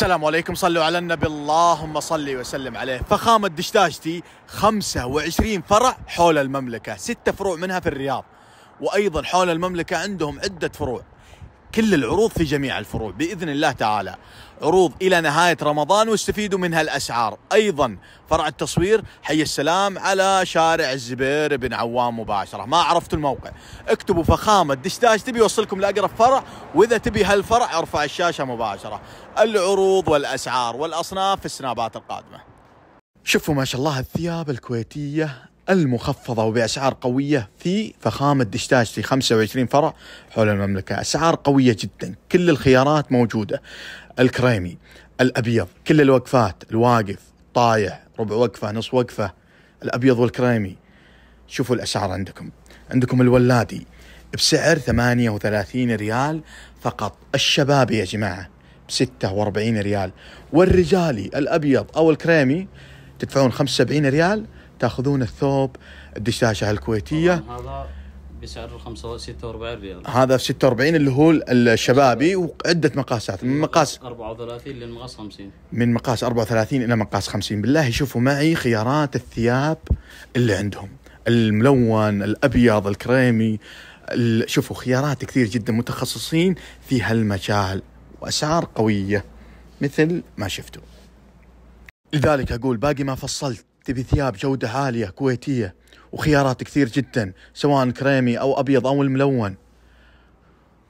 السلام عليكم صلوا على النبي اللهم صل وسلم عليه فخامة دشداشتي 25 فرع حول المملكة ستة فروع منها في الرياض وأيضا حول المملكة عندهم عدة فروع كل العروض في جميع الفروع باذن الله تعالى عروض الى نهايه رمضان واستفيدوا منها الاسعار ايضا فرع التصوير حي السلام على شارع الزبير بن عوام مباشره ما عرفتوا الموقع اكتبوا فخامه دشداش تبي يوصلكم لاقرب فرع واذا تبي هالفرع ارفع الشاشه مباشره العروض والاسعار والاصناف في السنابات القادمه شوفوا ما شاء الله الثياب الكويتيه المخفضة وبأسعار قوية في فخامة دشتاش في 25 فرع حول المملكة أسعار قوية جدا كل الخيارات موجودة الكريمي الأبيض كل الوقفات الواقف طايح ربع وقفة نص وقفة الأبيض والكريمي شوفوا الأسعار عندكم عندكم الولادي بسعر 38 ريال فقط الشباب يا جماعة ب 46 ريال والرجالي الأبيض أو الكريمي تدفعون 75 ريال تاخذون الثوب الدشاشه الكويتيه هذا بسعر 46 ريال هذا 46 اللي هو الشبابي وعده مقاسات من مقاس 34 للمقاس 50 من مقاس 34 الى مقاس 50 بالله شوفوا معي خيارات الثياب اللي عندهم الملون الابيض الكريمي شوفوا خيارات كثير جدا متخصصين في هالمجال واسعار قويه مثل ما شفتوا لذلك اقول باقي ما فصلت تبي ثياب جودة عالية كويتية وخيارات كثير جدا سواء كريمي أو أبيض أو الملون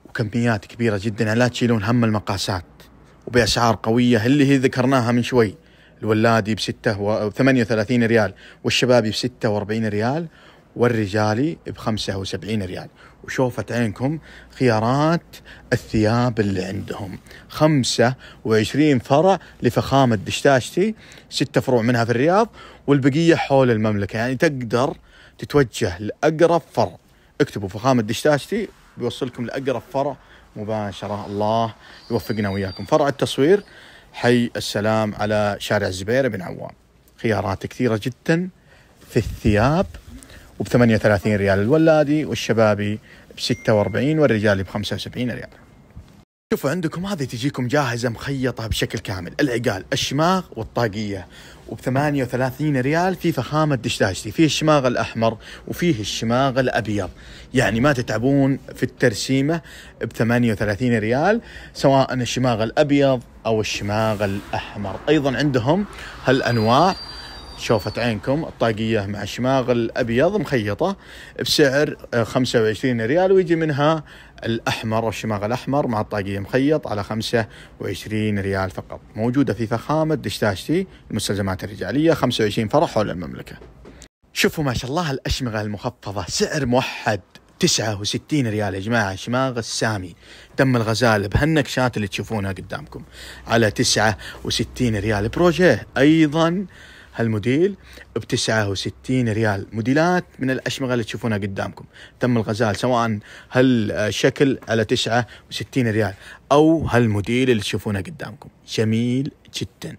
وكميات كبيرة جدا يعني لا تشيلون هم المقاسات وبأسعار قوية اللي هي ذكرناها من شوي الولادي بستة و... 38 ريال والشبابي بستة وأربعين ريال والرجالي بخمسة وسبعين ريال وشوفة عينكم خيارات الثياب اللي عندهم خمسة وعشرين فرع لفخامة دشتاشتي ستة فروع منها في الرياض والبقية حول المملكة يعني تقدر تتوجه لأقرب فرع اكتبوا فخامة دشتاشتي بيوصلكم لأقرب فرع مباشرة الله يوفقنا وياكم فرع التصوير حي السلام على شارع الزبير بن عوام خيارات كثيرة جدا في الثياب وب 38 ريال الولادي والشبابي ب 46 والرجالي ب 75 ريال شوفوا عندكم هذه تجيكم جاهزة مخيطة بشكل كامل العقال الشماغ والطاقية وب 38 ريال في فخامة دشداشتي فيه الشماغ الأحمر وفيه الشماغ الأبيض يعني ما تتعبون في الترسيمة ب 38 ريال سواء الشماغ الأبيض أو الشماغ الأحمر أيضا عندهم هالأنواع شوفت عينكم الطاقية مع الشماغ الأبيض مخيطة بسعر 25 آه، ريال ويجي منها الأحمر الشماغ الأحمر مع الطاقية مخيط على 25 ريال فقط موجودة في فخامة دشتاشتي المستلزمات الرجالية 25 فرح حول المملكة شوفوا ما شاء الله الأشمغة المخفضة سعر موحد 69 ريال يا جماعة شماغ السامي دم الغزال بهالنكشات اللي تشوفونها قدامكم على 69 ريال بروجيه أيضا هالموديل ب 69 ريال موديلات من الاشمغه اللي تشوفونها قدامكم تم الغزال سواء هالشكل على 69 ريال او هالموديل اللي تشوفونه قدامكم جميل جدا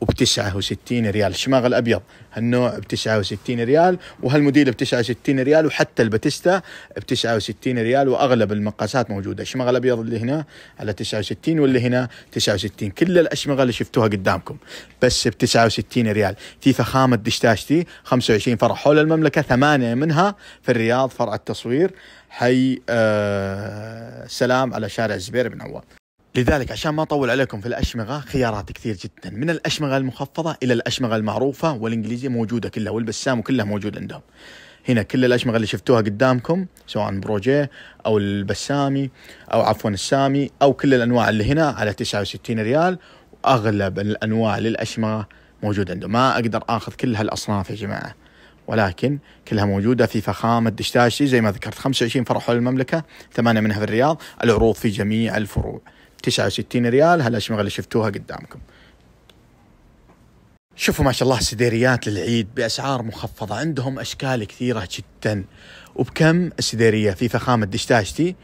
وب 69 ريال الشماغ الابيض هالنوع ب 69 ريال وهالموديل ب 69 ريال وحتى الباتيستا ب 69 ريال واغلب المقاسات موجوده الشماغ الابيض اللي هنا على 69 واللي هنا 69 كل الاشمغه اللي شفتوها قدامكم بس ب 69 ريال في فخامه دشتاشتي 25 فرع حول المملكه ثمانيه منها في الرياض فرع التصوير حي آه سلام على شارع الزبير بن عوام لذلك عشان ما اطول عليكم في الاشمغه خيارات كثير جدا من الاشمغه المخفضه الى الاشمغه المعروفه والانجليزيه موجوده كلها والبسام وكلها موجود عندهم. هنا كل الاشمغه اللي شفتوها قدامكم سواء بروجيه او البسامي او عفوا السامي او كل الانواع اللي هنا على 69 ريال واغلب الانواع للاشمغه موجود عندهم، ما اقدر اخذ كل هالاصناف يا جماعه. ولكن كلها موجودة في فخامة دشتاشي زي ما ذكرت 25 فرع حول المملكة ثمانية منها في الرياض العروض في جميع الفروع 69 ريال هالاشمغه اللي شفتوها قدامكم شوفوا ما شاء الله سديريات للعيد بأسعار مخفضة عندهم أشكال كثيرة جدا وبكم السديرية في فخامة دشتاشتي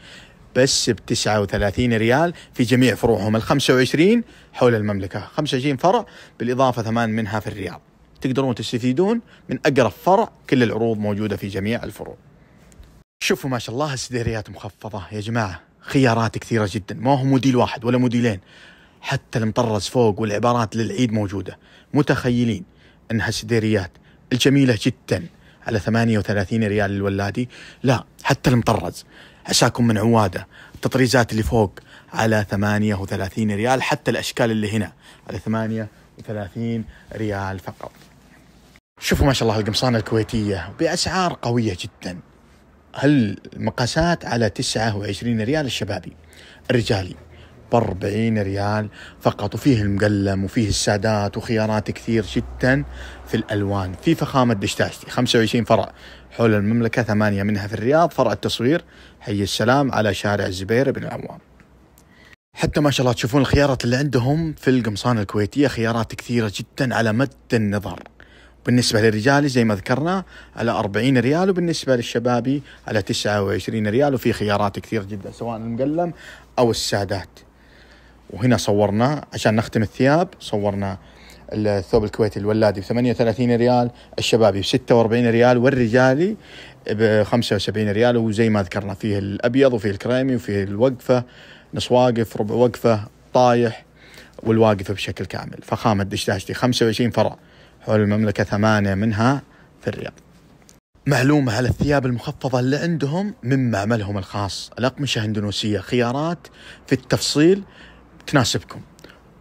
بس ب 39 ريال في جميع فروعهم ال 25 حول المملكة 25 فرع بالإضافة ثمان منها في الرياض تقدرون تستفيدون من أقرب فرع كل العروض موجودة في جميع الفروع شوفوا ما شاء الله السديريات مخفضة يا جماعة خيارات كثيرة جدا ما هو موديل واحد ولا موديلين حتى المطرز فوق والعبارات للعيد موجودة متخيلين أن هالسديريات الجميلة جدا على 38 ريال الولادي لا حتى المطرز عساكم من عواده التطريزات اللي فوق على 38 ريال حتى الاشكال اللي هنا على 38 ريال فقط شوفوا ما شاء الله القمصان الكويتيه باسعار قويه جدا هالمقاسات على 29 ريال الشبابي الرجالي ب 40 ريال فقط وفيه المقلم وفيه السادات وخيارات كثير جدا في الالوان في فخامه دشتاشتي 25 فرع حول المملكه ثمانيه منها في الرياض فرع التصوير حي السلام على شارع الزبير بن العوام حتى ما شاء الله تشوفون الخيارات اللي عندهم في القمصان الكويتيه خيارات كثيره جدا على مد النظر بالنسبة للرجال زي ما ذكرنا على 40 ريال وبالنسبة للشبابي على 29 ريال وفي خيارات كثير جدا سواء المقلم أو السادات وهنا صورنا عشان نختم الثياب صورنا الثوب الكويتي الولادي ب 38 ريال الشبابي ب 46 ريال والرجالي ب 75 ريال وزي ما ذكرنا فيه الأبيض وفيه الكريمي وفيه الوقفة نص واقف ربع وقفة طايح والواقفة بشكل كامل فخامة دشداشتي 25 فرع حول المملكة ثمانية منها في الرياض معلومة على الثياب المخفضة اللي عندهم من معملهم الخاص الأقمشة هندونوسية خيارات في التفصيل تناسبكم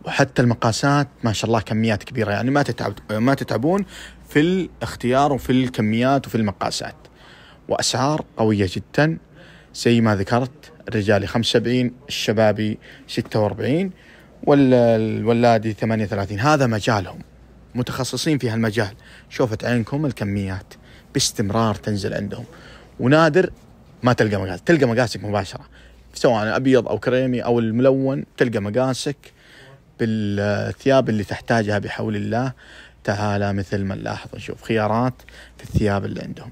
وحتى المقاسات ما شاء الله كميات كبيرة يعني ما تتعب ما تتعبون في الاختيار وفي الكميات وفي المقاسات وأسعار قوية جدا زي ما ذكرت الرجالي 75 الشبابي 46 والولادي 38 هذا مجالهم متخصصين في هالمجال شوفت عينكم الكميات باستمرار تنزل عندهم ونادر ما تلقى مقاس تلقى مقاسك مباشره سواء ابيض او كريمي او الملون تلقى مقاسك بالثياب اللي تحتاجها بحول الله تعالى مثل ما نلاحظ نشوف خيارات في الثياب اللي عندهم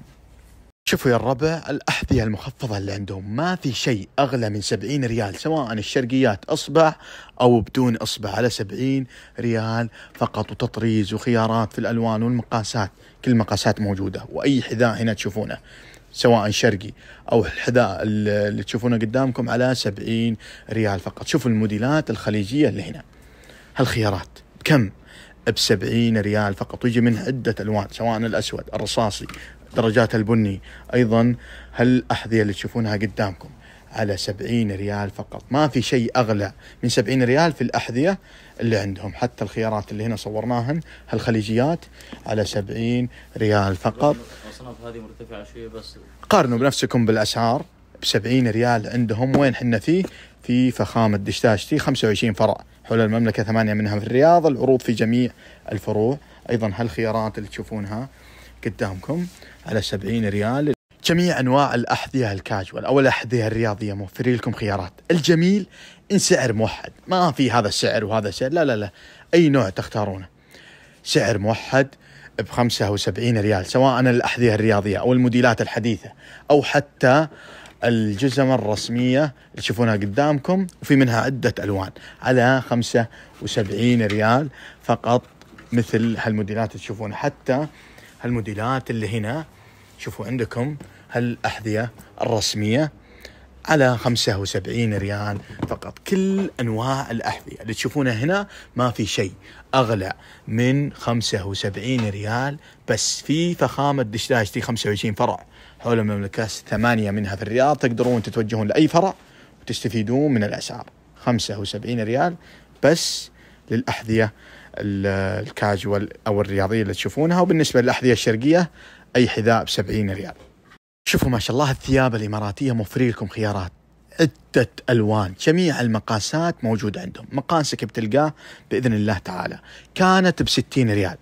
شوفوا يا الربع الأحذية المخفضة اللي عندهم ما في شيء أغلى من 70 ريال سواء الشرقيات أصبع أو بدون أصبع على 70 ريال فقط وتطريز وخيارات في الألوان والمقاسات كل المقاسات موجودة وأي حذاء هنا تشوفونه سواء شرقي او الحذاء اللي تشوفونه قدامكم على 70 ريال فقط شوفوا الموديلات الخليجيه اللي هنا هالخيارات بكم ب 70 ريال فقط ويجي منها عده الوان سواء الاسود الرصاصي درجات البني أيضا هالأحذية اللي تشوفونها قدامكم على 70 ريال فقط ما في شيء أغلى من 70 ريال في الأحذية اللي عندهم حتى الخيارات اللي هنا صورناهن هالخليجيات على 70 ريال فقط الأصناف هذه مرتفعة شوية بس قارنوا بنفسكم بالأسعار ب 70 ريال عندهم وين حنا فيه في فخامة دشتاشتي 25 فرع حول المملكة ثمانية منها في الرياض العروض في جميع الفروع أيضا هالخيارات اللي تشوفونها قدامكم على 70 ريال جميع انواع الاحذيه الكاجوال او الاحذيه الرياضيه موفرين لكم خيارات، الجميل ان سعر موحد، ما في هذا السعر وهذا السعر، لا لا لا، اي نوع تختارونه. سعر موحد ب 75 ريال سواء الاحذيه الرياضيه او الموديلات الحديثه او حتى الجزم الرسميه اللي تشوفونها قدامكم وفي منها عده الوان على 75 ريال فقط مثل هالموديلات اللي تشوفونها حتى هالموديلات اللي هنا شوفوا عندكم هالأحذية الرسمية على 75 ريال فقط كل أنواع الأحذية اللي تشوفونها هنا ما في شيء أغلى من 75 ريال بس في فخامة تي 25 فرع حول المملكة ثمانية منها في الرياض تقدرون تتوجهون لأي فرع وتستفيدون من الأسعار 75 ريال بس للأحذية الكاجوال او الرياضيه اللي تشوفونها وبالنسبه للاحذيه الشرقيه اي حذاء ب 70 ريال. شوفوا ما شاء الله الثياب الاماراتيه موفرين لكم خيارات عدة ألوان جميع المقاسات موجودة عندهم مقاسك بتلقاه بإذن الله تعالى كانت بستين ريال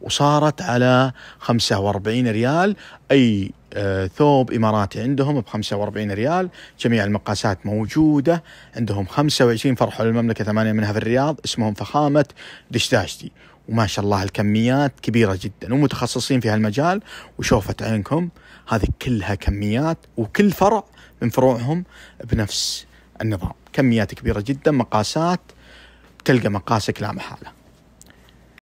وصارت على 45 ريال أي آه، ثوب إماراتي عندهم ب 45 ريال جميع المقاسات موجودة عندهم 25 فرع حول المملكة ثمانية منها في الرياض اسمهم فخامة دشداشتي وما شاء الله الكميات كبيرة جدا ومتخصصين في هالمجال وشوفت عينكم هذه كلها كميات وكل فرع من فروعهم بنفس النظام كميات كبيرة جدا مقاسات تلقى مقاسك لا محالة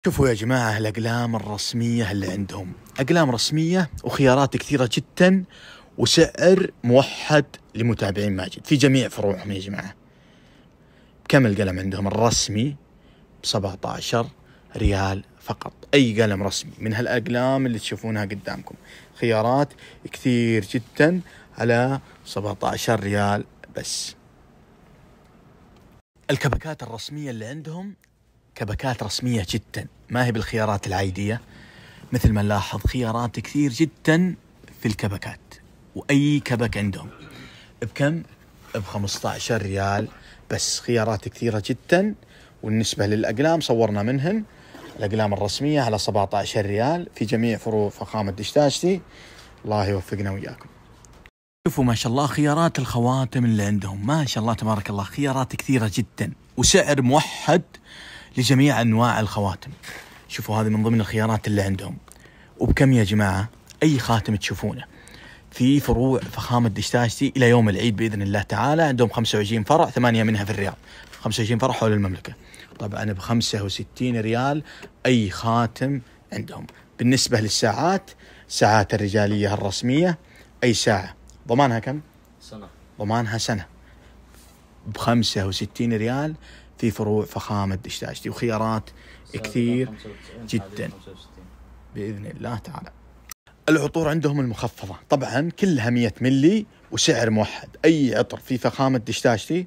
شوفوا يا جماعة الأقلام الرسمية اللي عندهم أقلام رسمية وخيارات كثيرة جدا وسعر موحد لمتابعين ماجد في جميع فروعهم يا جماعة كم القلم عندهم الرسمي ب 17 ريال فقط أي قلم رسمي من هالأقلام اللي تشوفونها قدامكم خيارات كثير جدا على 17 ريال بس الكبكات الرسمية اللي عندهم كبكات رسمية جدا ما هي بالخيارات العادية مثل ما نلاحظ خيارات كثير جدا في الكبكات وأي كبك عندهم بكم؟ ب 15 ريال بس خيارات كثيرة جدا والنسبة للأقلام صورنا منهن الأقلام الرسمية على 17 ريال في جميع فروع فخامة دشتاشتي الله يوفقنا وياكم شوفوا ما شاء الله خيارات الخواتم اللي عندهم ما شاء الله تبارك الله خيارات كثيرة جدا وسعر موحد لجميع انواع الخواتم شوفوا هذه من ضمن الخيارات اللي عندهم وبكم يا جماعه اي خاتم تشوفونه في فروع فخامة دشتاشتي إلى يوم العيد بإذن الله تعالى عندهم 25 فرع ثمانية منها في الرياض 25 فرع حول المملكة طبعا ب 65 ريال أي خاتم عندهم بالنسبة للساعات ساعات الرجالية الرسمية أي ساعة ضمانها كم؟ سنة ضمانها سنة ب 65 ريال في فروع فخامة دشداشتي وخيارات كثير جدا بإذن الله تعالى العطور عندهم المخفضة طبعا كلها 100 ملي وسعر موحد أي عطر في فخامة دشداشتي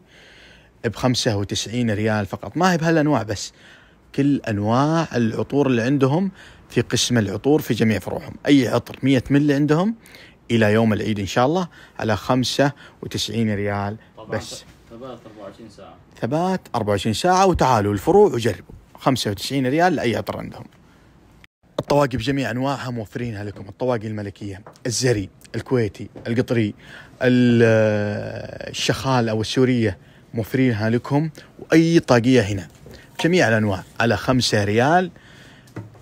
ب 95 ريال فقط ما هي بهالأنواع بس كل أنواع العطور اللي عندهم في قسم العطور في جميع فروعهم أي عطر 100 ملي عندهم إلى يوم العيد إن شاء الله على 95 ريال بس ثبات 24 ساعة ثبات 24 ساعة وتعالوا الفروع وجربوا 95 ريال لأي عطر عندهم الطواقي بجميع انواعها موفرينها لكم الطواقي الملكيه الزري الكويتي القطري الشخال او السوريه موفرينها لكم واي طاقيه هنا جميع الانواع على 5 ريال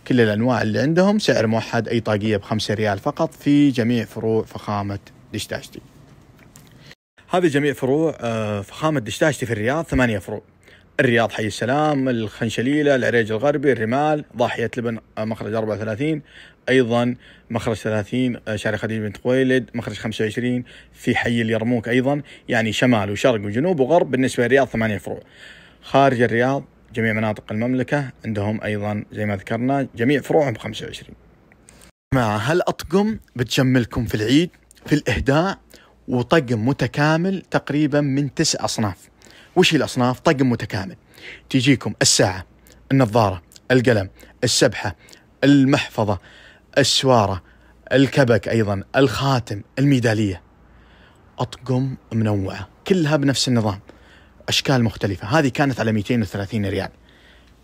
كل الانواع اللي عندهم سعر موحد اي طاقيه بخمسة ريال فقط في جميع فروع فخامه دشتاشتي هذه جميع فروع آه، فخامة دشتاشتي في الرياض ثمانية فروع الرياض حي السلام الخنشليلة العريج الغربي الرمال ضاحية لبن آه، مخرج 34 أيضا مخرج 30 آه، شارع خديجة بنت خويلد مخرج 25 في حي اليرموك أيضا يعني شمال وشرق وجنوب وغرب بالنسبة للرياض ثمانية فروع خارج الرياض جميع مناطق المملكة عندهم أيضا زي ما ذكرنا جميع فروعهم 25 مع هل أطقم بتجملكم في العيد في الإهداء وطقم متكامل تقريبا من تسع أصناف وش الأصناف؟ طقم متكامل تجيكم الساعة النظارة القلم السبحة المحفظة السوارة الكبك أيضا الخاتم الميدالية أطقم منوعة كلها بنفس النظام أشكال مختلفة هذه كانت على 230 ريال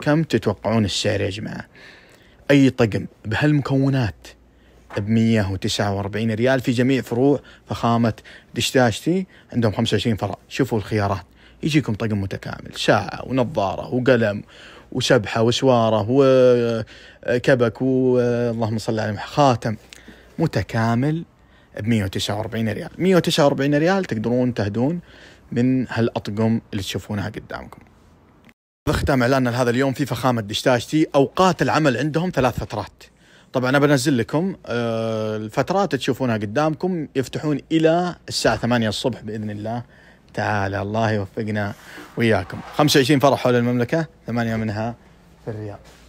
كم تتوقعون السعر يا جماعة أي طقم بهالمكونات ب 149 ريال في جميع فروع فخامة دشداشتي عندهم 25 فرع شوفوا الخيارات يجيكم طقم متكامل ساعة ونظارة وقلم وسبحة وسوارة وكبك واللهم صل على خاتم متكامل ب 149 ريال 149 ريال تقدرون تهدون من هالأطقم اللي تشوفونها قدامكم بختم اعلاننا لهذا اليوم في فخامه دشتاشتي اوقات العمل عندهم ثلاث فترات طبعا بنزل لكم آه، الفترات تشوفونها قدامكم يفتحون الى الساعه 8 الصبح باذن الله تعالى الله يوفقنا وياكم 25 فرع حول المملكة ثمانية منها في الرياض